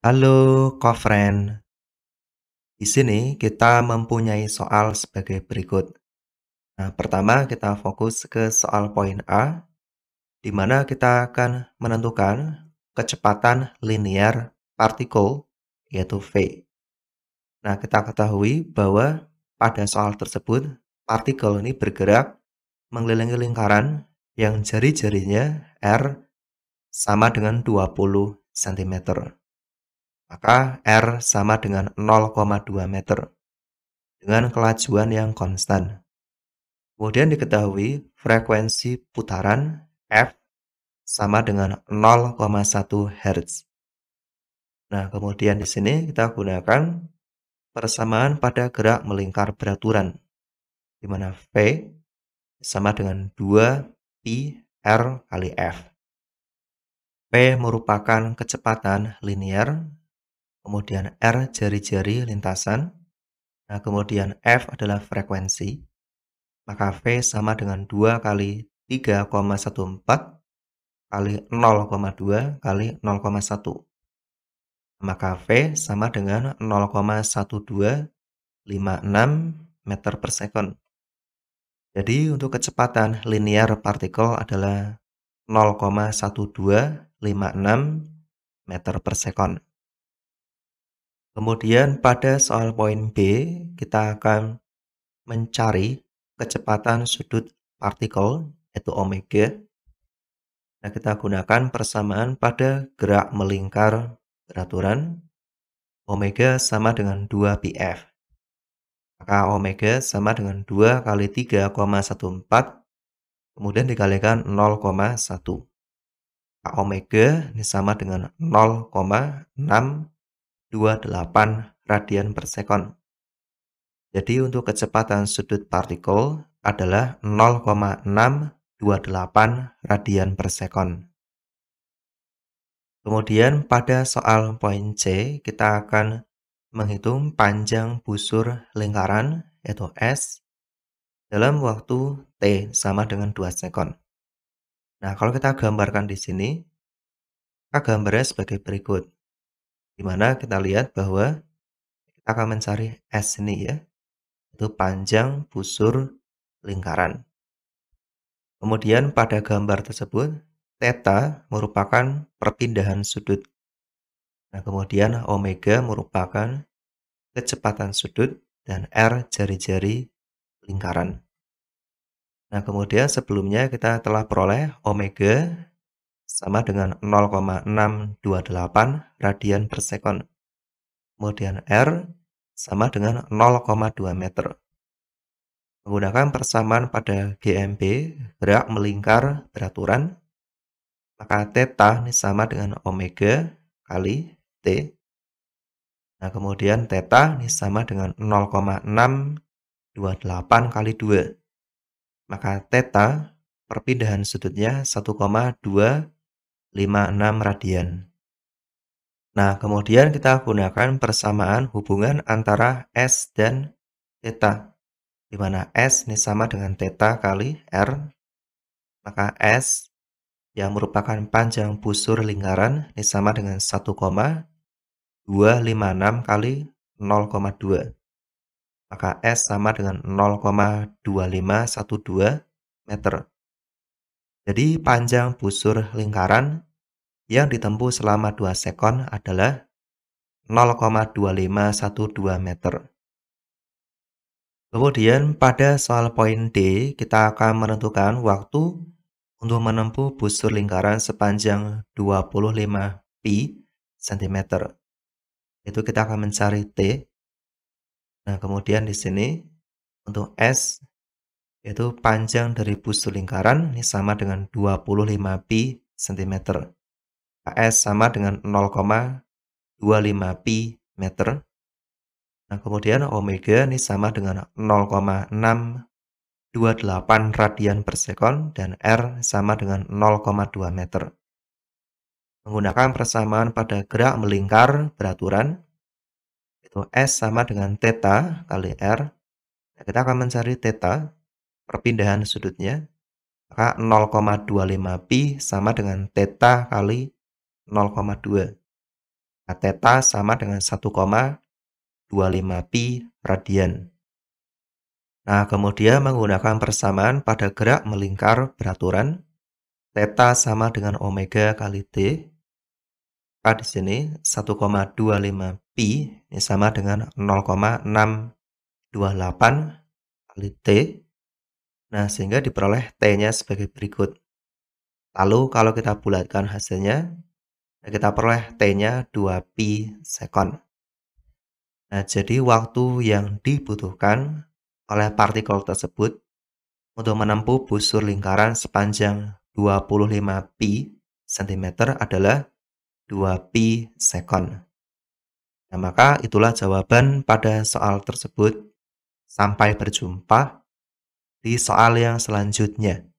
Halo, kofren, Di sini kita mempunyai soal sebagai berikut. Nah, pertama kita fokus ke soal poin A, di mana kita akan menentukan kecepatan linear partikel, yaitu V. Nah, kita ketahui bahwa pada soal tersebut, partikel ini bergerak mengelilingi lingkaran yang jari-jarinya R sama dengan 20 cm. Maka R sama dengan 0,2 meter dengan kelajuan yang konstan. Kemudian diketahui frekuensi putaran F sama dengan 0,1 Hz. Nah, kemudian di sini kita gunakan persamaan pada gerak melingkar beraturan, di mana V sama dengan 2 pi R kali F. v merupakan kecepatan linear kemudian R jari-jari lintasan, nah kemudian F adalah frekuensi, maka V sama dengan 2 kali 3,14 kali 0,2 kali 0,1. Maka V sama dengan 0,1256 meter per second. Jadi untuk kecepatan linear partikel adalah 0,1256 meter per second. Kemudian pada soal poin B, kita akan mencari kecepatan sudut partikel, yaitu omega. Nah, kita gunakan persamaan pada gerak melingkar beraturan. Omega sama dengan 2 pf. Maka omega sama dengan 2 kali 3,14, kemudian dikalikan 0,1. Nah, omega ini sama dengan 0,6 28 radian per second. Jadi untuk kecepatan sudut partikel adalah 0,628 radian per sekon. Kemudian pada soal poin C, kita akan menghitung panjang busur lingkaran, yaitu S, dalam waktu T sama dengan 2 second. Nah, kalau kita gambarkan di sini, kita gambarnya sebagai berikut di mana kita lihat bahwa kita akan mencari S ini ya. Itu panjang busur lingkaran. Kemudian pada gambar tersebut, theta merupakan perpindahan sudut. Nah, kemudian omega merupakan kecepatan sudut dan R jari-jari lingkaran. Nah, kemudian sebelumnya kita telah peroleh omega sama dengan 0,628 radian per sekon. Kemudian R sama dengan 0,2 meter. Menggunakan persamaan pada GMB, gerak melingkar beraturan, maka theta ini sama dengan omega kali T. Nah, kemudian theta ini sama dengan 0,628 kali 2. Maka theta perpindahan sudutnya 1,2 56 radian. Nah, kemudian kita gunakan persamaan hubungan antara S dan theta, di mana S ini sama dengan theta kali R, maka S yang merupakan panjang busur lingkaran ini sama dengan 1,256 kali 0,2. Maka S sama dengan 0,2512 meter. Jadi panjang busur lingkaran yang ditempuh selama 2 sekon adalah 0,2512 meter. Kemudian pada soal poin D, kita akan menentukan waktu untuk menempuh busur lingkaran sepanjang 25 pi cm. Itu kita akan mencari T. Nah, kemudian di sini untuk S yaitu panjang dari busu lingkaran ini sama dengan 25 pi cm. AS sama dengan 0,25 pi meter. Nah, kemudian omega ini sama dengan 0,628 radian per sekon dan R sama dengan 0,2 meter. Menggunakan persamaan pada gerak melingkar beraturan, itu S sama dengan theta kali R. Nah, kita akan mencari theta perpindahan sudutnya, maka 0,25 pi sama dengan theta kali 0,2. Nah, theta sama dengan 1,25 pi radian. Nah, kemudian menggunakan persamaan pada gerak melingkar beraturan, theta sama dengan omega kali t. Maka di sini 1,25 pi ini sama dengan 0,628 kali t Nah, sehingga diperoleh T-nya sebagai berikut. Lalu kalau kita bulatkan hasilnya, kita peroleh T-nya 2 p second Nah, jadi waktu yang dibutuhkan oleh partikel tersebut untuk menempuh busur lingkaran sepanjang 25pi cm adalah 2pi second Nah, maka itulah jawaban pada soal tersebut. Sampai berjumpa di soal yang selanjutnya.